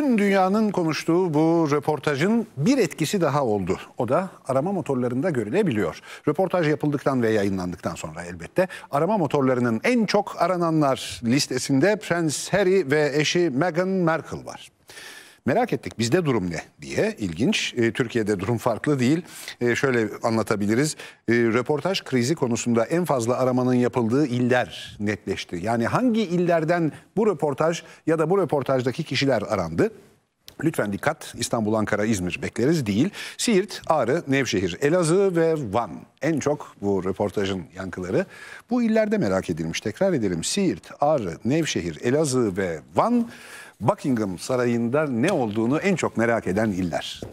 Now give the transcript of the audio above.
Bütün dünyanın konuştuğu bu röportajın bir etkisi daha oldu. O da arama motorlarında görülebiliyor. Röportaj yapıldıktan ve yayınlandıktan sonra elbette arama motorlarının en çok arananlar listesinde Prens Harry ve eşi Meghan Markle var. Merak ettik bizde durum ne diye ilginç. E, Türkiye'de durum farklı değil. E, şöyle anlatabiliriz. E, röportaj krizi konusunda en fazla aramanın yapıldığı iller netleşti. Yani hangi illerden bu röportaj ya da bu röportajdaki kişiler arandı? Lütfen dikkat İstanbul, Ankara, İzmir bekleriz değil. Siirt, Ağrı, Nevşehir, Elazığ ve Van en çok bu röportajın yankıları. Bu illerde merak edilmiş tekrar edelim. Siirt, Ağrı, Nevşehir, Elazığ ve Van Buckingham Sarayı'nda ne olduğunu en çok merak eden iller.